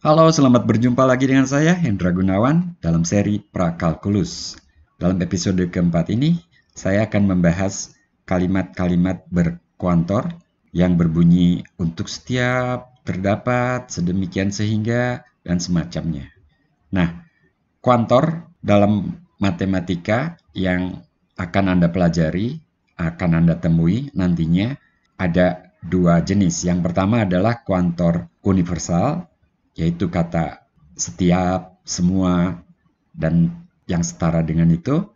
Halo, selamat berjumpa lagi dengan saya Hendra Gunawan dalam seri Prakalkulus. Dalam episode keempat ini, saya akan membahas kalimat-kalimat berkuantor yang berbunyi untuk setiap, terdapat, sedemikian sehingga, dan semacamnya. Nah, kuantor dalam matematika yang akan Anda pelajari, akan Anda temui nantinya, ada dua jenis. Yang pertama adalah kuantor universal yaitu kata setiap, semua, dan yang setara dengan itu,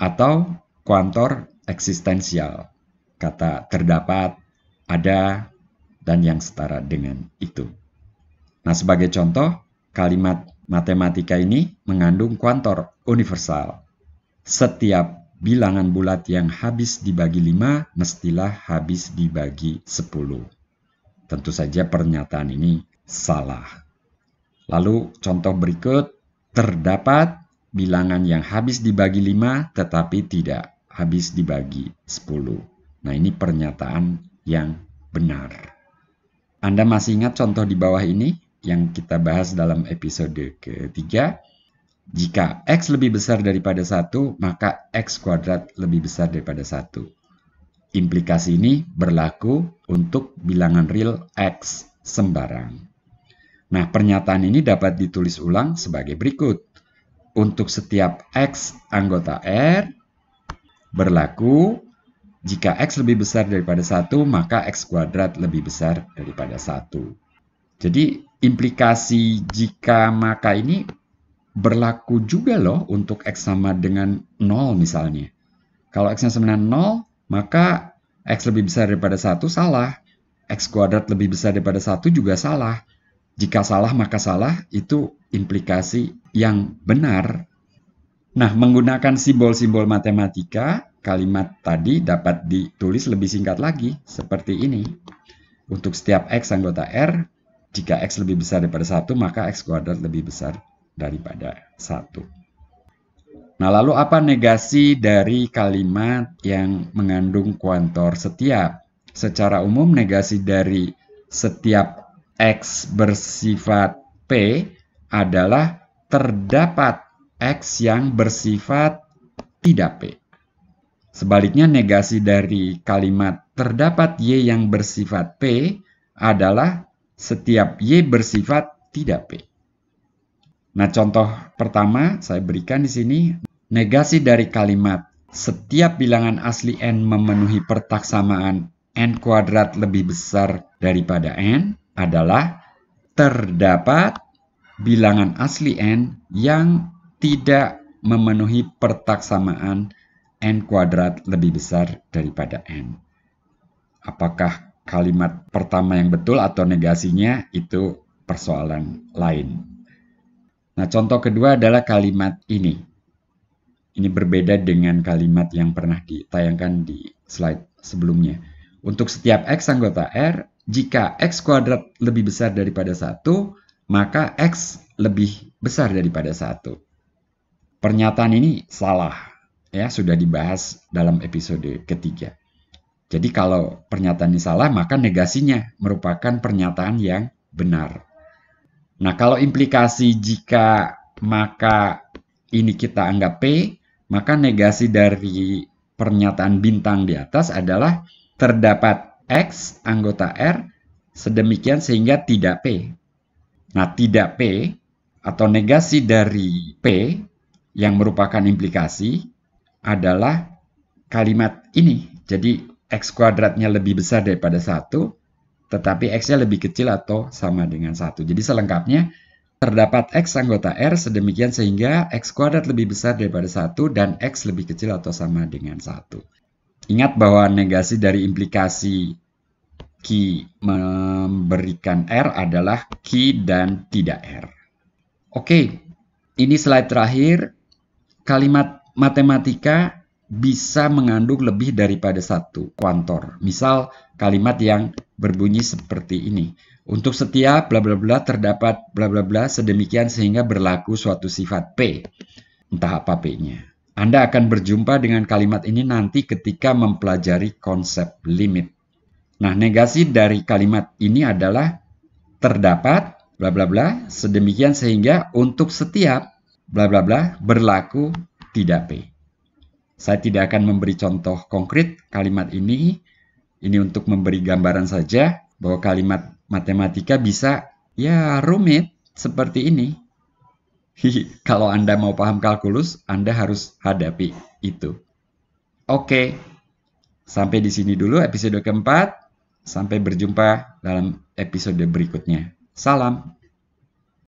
atau kuantor eksistensial, kata terdapat, ada, dan yang setara dengan itu. Nah, sebagai contoh, kalimat matematika ini mengandung kuantor universal. Setiap bilangan bulat yang habis dibagi 5 mestilah habis dibagi 10. Tentu saja pernyataan ini salah. Lalu contoh berikut, terdapat bilangan yang habis dibagi 5 tetapi tidak habis dibagi 10. Nah ini pernyataan yang benar. Anda masih ingat contoh di bawah ini yang kita bahas dalam episode ketiga? Jika X lebih besar daripada 1, maka X kuadrat lebih besar daripada 1. Implikasi ini berlaku untuk bilangan real X sembarang. Nah, pernyataan ini dapat ditulis ulang sebagai berikut. Untuk setiap X anggota R, berlaku jika X lebih besar daripada 1, maka X kuadrat lebih besar daripada 1. Jadi, implikasi jika maka ini berlaku juga loh untuk X sama dengan 0 misalnya. Kalau X-nya sama dengan 0, maka X lebih besar daripada 1 salah. X kuadrat lebih besar daripada 1 juga salah. Jika salah maka salah itu implikasi yang benar. Nah, menggunakan simbol-simbol matematika, kalimat tadi dapat ditulis lebih singkat lagi seperti ini. Untuk setiap x anggota R, jika x lebih besar daripada 1, maka x kuadrat lebih besar daripada 1. Nah, lalu apa negasi dari kalimat yang mengandung kuantor setiap? Secara umum, negasi dari setiap X bersifat P adalah terdapat X yang bersifat tidak P. Sebaliknya negasi dari kalimat terdapat Y yang bersifat P adalah setiap Y bersifat tidak P. Nah, contoh pertama saya berikan di sini negasi dari kalimat setiap bilangan asli n memenuhi pertaksamaan n kuadrat lebih besar daripada n adalah terdapat bilangan asli n yang tidak memenuhi pertaksamaan n kuadrat lebih besar daripada n. Apakah kalimat pertama yang betul atau negasinya itu persoalan lain. Nah, contoh kedua adalah kalimat ini. Ini berbeda dengan kalimat yang pernah ditayangkan di slide sebelumnya. Untuk setiap X anggota R, jika x kuadrat lebih besar daripada 1, maka x lebih besar daripada 1. Pernyataan ini salah, ya sudah dibahas dalam episode ketiga. Jadi kalau pernyataan ini salah, maka negasinya merupakan pernyataan yang benar. Nah, kalau implikasi jika maka ini kita anggap P, maka negasi dari pernyataan bintang di atas adalah terdapat X anggota R sedemikian sehingga tidak P. Nah, tidak P atau negasi dari P yang merupakan implikasi adalah kalimat ini. Jadi X kuadratnya lebih besar daripada 1, tetapi X-nya lebih kecil atau sama dengan 1. Jadi selengkapnya, terdapat X anggota R sedemikian sehingga X kuadrat lebih besar daripada 1 dan X lebih kecil atau sama dengan 1. Ingat bahwa negasi dari implikasi ki memberikan R adalah ki dan tidak R. Oke, ini slide terakhir. Kalimat matematika bisa mengandung lebih daripada satu kuantor. Misal kalimat yang berbunyi seperti ini. Untuk setiap bla bla bla terdapat bla bla bla sedemikian sehingga berlaku suatu sifat P. Entah apa P-nya. Anda akan berjumpa dengan kalimat ini nanti ketika mempelajari konsep limit. Nah, negasi dari kalimat ini adalah terdapat bla bla bla sedemikian sehingga untuk setiap bla bla bla berlaku tidak P. Saya tidak akan memberi contoh konkret kalimat ini. Ini untuk memberi gambaran saja bahwa kalimat matematika bisa ya rumit seperti ini kalau Anda mau paham kalkulus, Anda harus hadapi itu. Oke, sampai di sini dulu episode keempat. Sampai berjumpa dalam episode berikutnya. Salam.